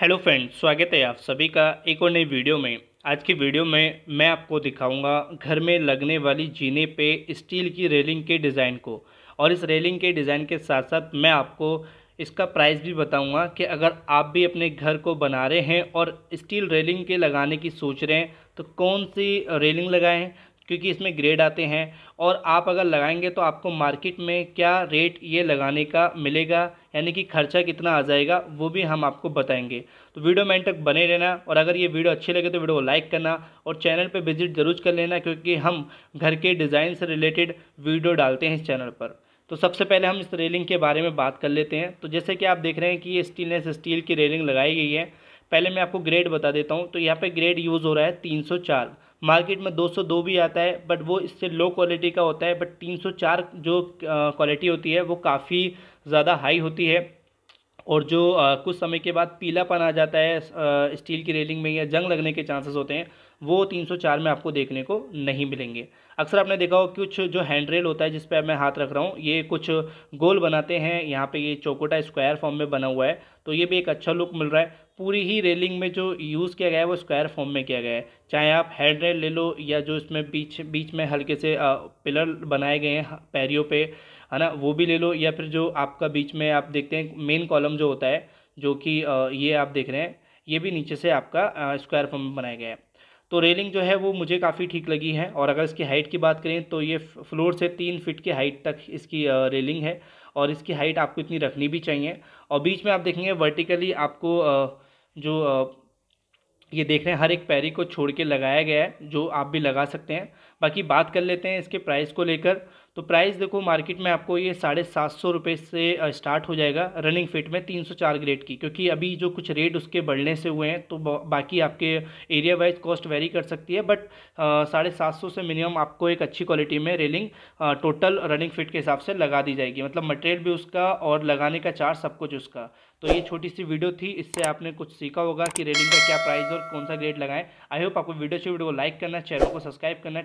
hello friends स्वागत है आप सभी का एक और नई वीडियो में आज की वीडियो में मैं आपको दिखाऊंगा घर में लगने वाली जीने पे स्टील की रेलिंग के डिज़ाइन को और इस रेलिंग के डिज़ाइन के साथ साथ मैं आपको इसका प्राइस भी बताऊंगा कि अगर आप भी अपने घर को बना रहे हैं और स्टील रेलिंग के लगाने की सोच रहे हैं तो कौन सी रेलिंग लगाएँ क्योंकि इसमें ग्रेड आते हैं और आप अगर लगाएंगे तो आपको मार्केट में क्या रेट ये लगाने का मिलेगा यानी कि खर्चा कितना आ जाएगा वो भी हम आपको बताएंगे तो वीडियो में तक बने रहना और अगर ये वीडियो अच्छी लगे तो वीडियो को लाइक करना और चैनल पर विजिट जरूर कर लेना क्योंकि हम घर के डिज़ाइन से रिलेटेड वीडियो डालते हैं इस चैनल पर तो सबसे पहले हम इस रेलिंग के बारे में बात कर लेते हैं तो जैसे कि आप देख रहे हैं कि ये स्टेनलेस स्टील की रेलिंग लगाई गई है पहले मैं आपको ग्रेड बता देता हूँ तो यहाँ पे ग्रेड यूज़ हो रहा है 304 मार्केट में 202 भी आता है बट वो इससे लो क्वालिटी का होता है बट 304 जो क्वालिटी होती है वो काफ़ी ज़्यादा हाई होती है और जो आ, कुछ समय के बाद पीलापन आ जाता है स्टील की रेलिंग में या जंग लगने के चांसेस होते हैं वो 304 में आपको देखने को नहीं मिलेंगे अक्सर आपने देखा हो कुछ जो हैंड रेल होता है जिस पर मैं हाथ रख रहा हूँ ये कुछ गोल बनाते हैं यहाँ पे ये चौकोटा स्क्वायर फॉर्म में बना हुआ है तो ये भी एक अच्छा लुक मिल रहा है पूरी ही रेलिंग में जो यूज़ किया गया है वो स्क्वायर फॉर्म में किया गया है चाहे आप हैंड रेल ले लो या जो इसमें बीच बीच में हल्के से पिलर बनाए गए हैं पैरियों पर है ना वो भी ले लो या फिर जो आपका बीच में आप देखते हैं मेन कॉलम जो होता है जो कि ये आप देख रहे हैं ये भी नीचे से आपका स्क्वायर फॉर्म में बनाया गया है तो रेलिंग जो है वो मुझे काफ़ी ठीक लगी है और अगर इसकी हाइट की बात करें तो ये फ्लोर से तीन फिट की हाइट तक इसकी रेलिंग है और इसकी हाइट आपको इतनी रखनी भी चाहिए और बीच में आप देखेंगे वर्टिकली आपको जो ये देख रहे हैं हर एक पैरी को छोड़ के लगाया गया है जो आप भी लगा सकते हैं बाकी बात कर लेते हैं इसके प्राइस को लेकर तो प्राइस देखो मार्केट में आपको ये साढ़े सात सौ रुपये से स्टार्ट हो जाएगा रनिंग फिट में तीन सौ चार ग्रेड की क्योंकि अभी जो कुछ रेट उसके बढ़ने से हुए हैं तो बाकी आपके एरिया वाइज कॉस्ट वेरी कर सकती है बट साढ़े सात सौ से मिनिमम आपको एक अच्छी क्वालिटी में रेलिंग टोटल रनिंग फिट के हिसाब से लगा दी जाएगी मतलब मटेरियल भी उसका और लगाने का चार्ज सब कुछ उसका तो ये छोटी सी वीडियो थी इससे आपने कुछ सीखा होगा कि रेलिंग का क्या प्राइस और कौन सा ग्रेड लगाएं आई होप आपको वीडियो से वीडियो को लाइक करना चैनल को सब्सक्राइब करना